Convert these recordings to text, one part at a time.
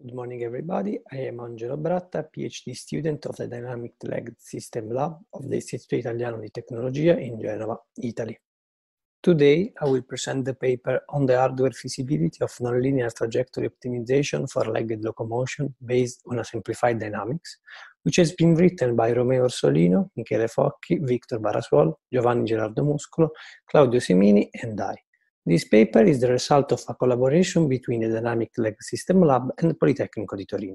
Good morning, everybody. I am Angelo Bratta, PhD student of the Dynamic Leg System Lab of the Istituto Italiano di Tecnologia in Genova, Italy. Today, I will present the paper on the hardware feasibility of nonlinear trajectory optimization for legged locomotion based on a simplified dynamics, which has been written by Romeo Orsolino, Michele Focchi, Victor Barasuol, Giovanni Gerardo Muscolo, Claudio Simini, and I. This paper is the result of a collaboration between the Dynamic Leg System Lab and Politecnico di Torino.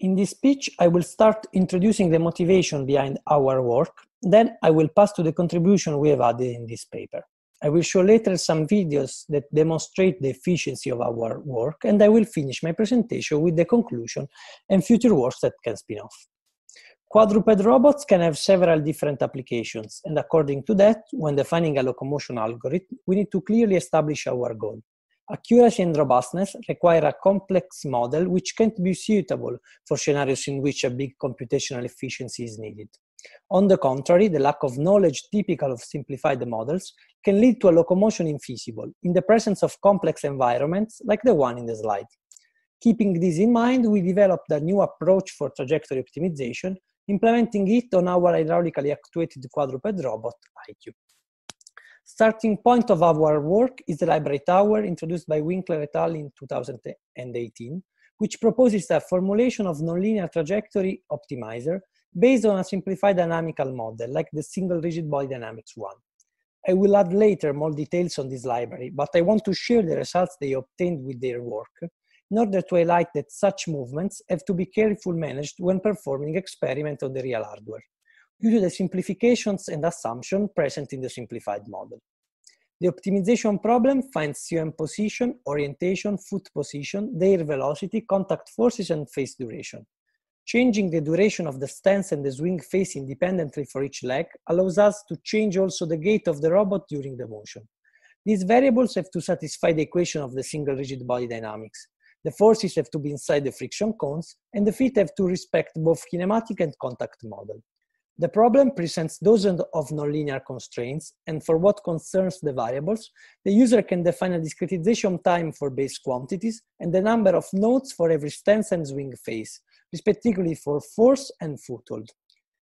In this speech, I will start introducing the motivation behind our work, then I will pass to the contribution we have added in this paper. I will show later some videos that demonstrate the efficiency of our work, and I will finish my presentation with the conclusion and future works that can spin off. Quadruped robots can have several different applications, and according to that, when defining a locomotion algorithm, we need to clearly establish our goal. Accuracy and robustness require a complex model which can't be suitable for scenarios in which a big computational efficiency is needed. On the contrary, the lack of knowledge typical of simplified models can lead to a locomotion infeasible in the presence of complex environments like the one in the slide. Keeping this in mind, we developed a new approach for trajectory optimization implementing it on our hydraulically actuated quadruped robot, IQ. Starting point of our work is the library tower introduced by Winkler et al. in 2018, which proposes a formulation of nonlinear trajectory optimizer based on a simplified dynamical model, like the single rigid body dynamics one. I will add later more details on this library, but I want to share the results they obtained with their work in order to highlight that such movements have to be carefully managed when performing experiments on the real hardware, due to the simplifications and assumptions present in the simplified model. The optimization problem finds CM position, orientation, foot position, their velocity, contact forces, and phase duration. Changing the duration of the stance and the swing phase independently for each leg allows us to change also the gait of the robot during the motion. These variables have to satisfy the equation of the single rigid body dynamics, the forces have to be inside the friction cones, and the feet have to respect both kinematic and contact model. The problem presents dozens of nonlinear constraints, and for what concerns the variables, the user can define a discretization time for base quantities and the number of nodes for every stance and swing phase, respectively for force and foothold.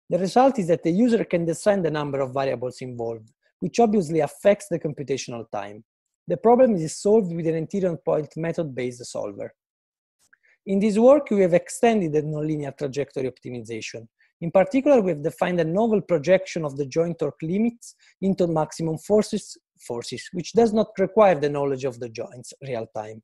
The result is that the user can design the number of variables involved, which obviously affects the computational time. The problem is solved with an interior point method-based solver. In this work, we have extended the nonlinear trajectory optimization. In particular, we have defined a novel projection of the joint torque limits into maximum forces, forces which does not require the knowledge of the joints real time.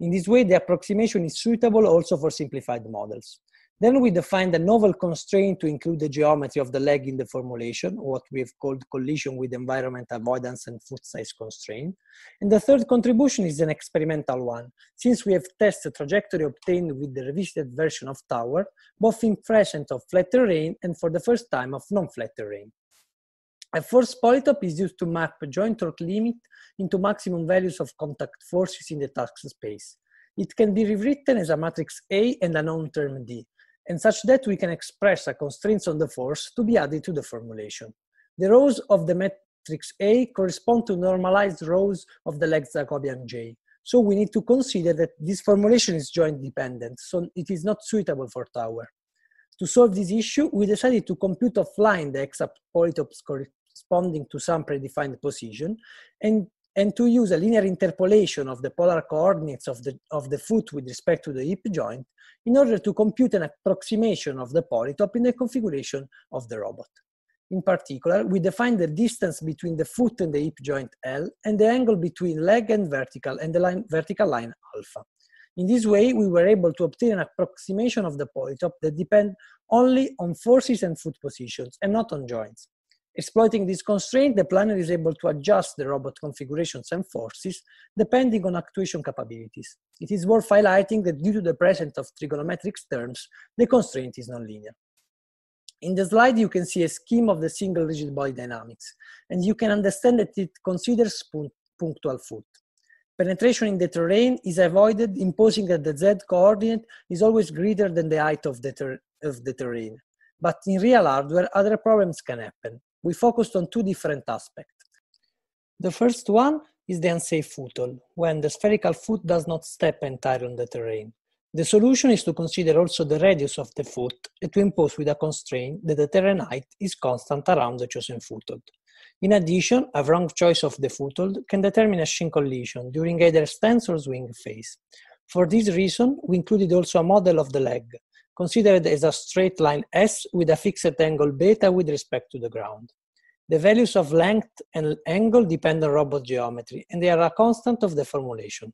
In this way, the approximation is suitable also for simplified models. Then we defined a novel constraint to include the geometry of the leg in the formulation, what we've called collision with environment avoidance and foot size constraint. And the third contribution is an experimental one, since we have tested trajectory obtained with the revisited version of Tower, both in and of flat terrain and for the first time of non-flat terrain. A force polytope is used to map joint torque limit into maximum values of contact forces in the task space. It can be rewritten as a matrix A and a known term D, and such that we can express a constraint on the force to be added to the formulation. The rows of the matrix A correspond to normalized rows of the leg Jacobian J. So we need to consider that this formulation is joint dependent, so it is not suitable for tower. To solve this issue, we decided to compute offline the exact polytopes corresponding to some predefined position and and to use a linear interpolation of the polar coordinates of the, of the foot with respect to the hip joint in order to compute an approximation of the polytop in the configuration of the robot. In particular, we define the distance between the foot and the hip joint L and the angle between leg and vertical and the line, vertical line alpha. In this way, we were able to obtain an approximation of the polytop that depend only on forces and foot positions and not on joints. Exploiting this constraint, the planner is able to adjust the robot configurations and forces depending on actuation capabilities. It is worth highlighting that due to the presence of trigonometric terms, the constraint is nonlinear. In the slide, you can see a scheme of the single rigid body dynamics, and you can understand that it considers punctual foot. Penetration in the terrain is avoided, imposing that the z coordinate is always greater than the height of the, of the terrain. But in real hardware, other problems can happen we focused on two different aspects. The first one is the unsafe foothold, when the spherical foot does not step entirely on the terrain. The solution is to consider also the radius of the foot and to impose with a constraint that the terrain height is constant around the chosen foothold. In addition, a wrong choice of the foothold can determine a shin collision during either stance or swing phase. For this reason, we included also a model of the leg, considered as a straight line S with a fixed angle beta with respect to the ground. The values of length and angle depend on robot geometry, and they are a constant of the formulation.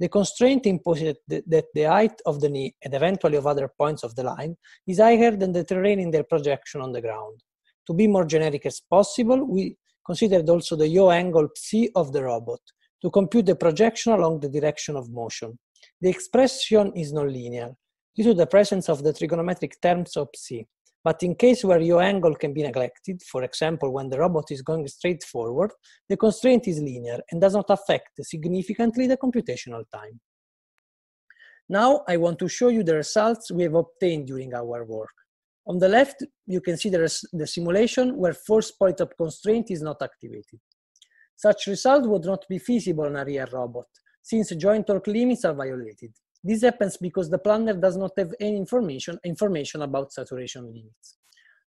The constraint imposed that the height of the knee and eventually of other points of the line is higher than the terrain in their projection on the ground. To be more generic as possible, we considered also the yaw angle psi of the robot to compute the projection along the direction of motion. The expression is nonlinear, due to the presence of the trigonometric terms of C. But in case where your angle can be neglected, for example, when the robot is going straight forward, the constraint is linear and does not affect significantly the computational time. Now I want to show you the results we have obtained during our work. On the left, you can see the, the simulation where force point of constraint is not activated. Such result would not be feasible on a real robot, since joint torque limits are violated. This happens because the planner does not have any information, information about saturation limits.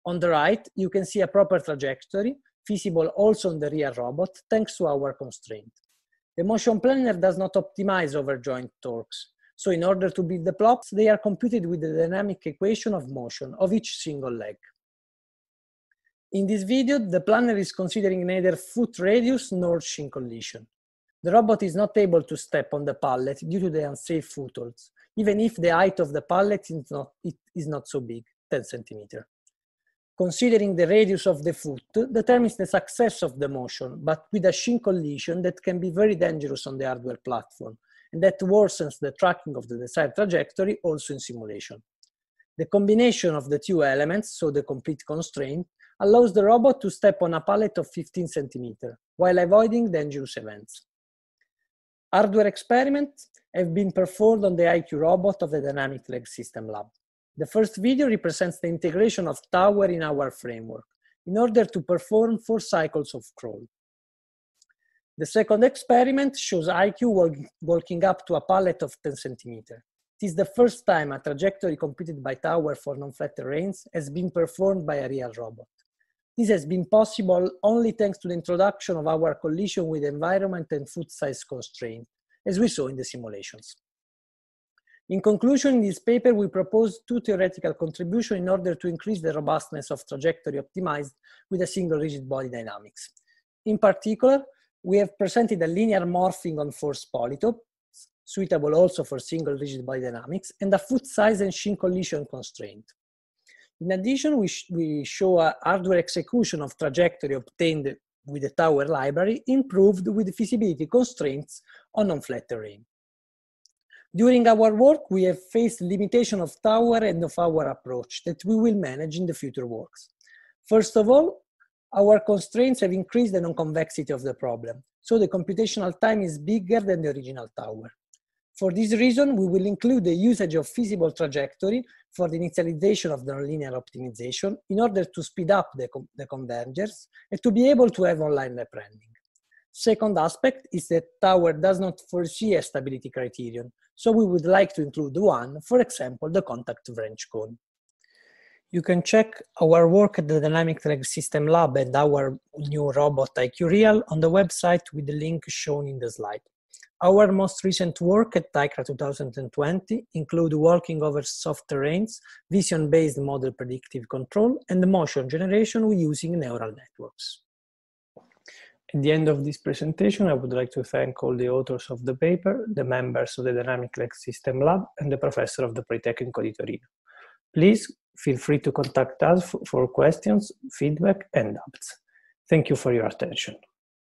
On the right, you can see a proper trajectory, feasible also on the real robot, thanks to our constraint. The motion planner does not optimize over joint torques, so in order to build the plots, they are computed with the dynamic equation of motion of each single leg. In this video, the planner is considering neither foot radius nor shin collision. The robot is not able to step on the pallet due to the unsafe footholds, even if the height of the pallet is not, is not so big, 10 centimeter. Considering the radius of the foot determines the success of the motion, but with a shin collision that can be very dangerous on the hardware platform, and that worsens the tracking of the desired trajectory also in simulation. The combination of the two elements, so the complete constraint, allows the robot to step on a pallet of 15 centimeter while avoiding dangerous events. Hardware experiments have been performed on the IQ robot of the Dynamic Leg System Lab. The first video represents the integration of tower in our framework in order to perform four cycles of crawl. The second experiment shows IQ walking up to a pallet of 10 centimeter. It is the first time a trajectory computed by tower for non-flat terrains has been performed by a real robot. This has been possible only thanks to the introduction of our collision with environment and foot size constraint, as we saw in the simulations. In conclusion, in this paper, we propose two theoretical contributions in order to increase the robustness of trajectory optimized with a single rigid body dynamics. In particular, we have presented a linear morphing on force polytope, suitable also for single rigid body dynamics, and a foot size and shin collision constraint. In addition, we, sh- we show a hardware execution of trajectory obtained with the tower library improved with feasibility constraints on non-flat terrain. During our work, we have faced limitation of tower and of our approach that we will manage in the future works. First of all, our constraints have increased the non-convexity of the problem, so the computational time is bigger than the original tower. For this reason, we will include the usage of feasible trajectory for the initialization of the nonlinear optimization in order to speed up the, the convergence and to be able to have online rebranding. Second aspect is that Tower does not foresee a stability criterion, so we would like to include one, for example, the contact wrench cone. You can check our work at the Dynamic Leg System Lab and our new robot IQ Real on the website with the link shown in the slide. Our most recent work at TICRA 2020 include walking over soft terrains, vision-based model predictive control, and motion generation using neural networks. At the end of this presentation, I would like to thank all the authors of the paper, the members of the Dynamic Leg System Lab, and the professor of the Politecnico di Torino. Please feel free to contact us for questions, feedback, and doubts. Thank you for your attention.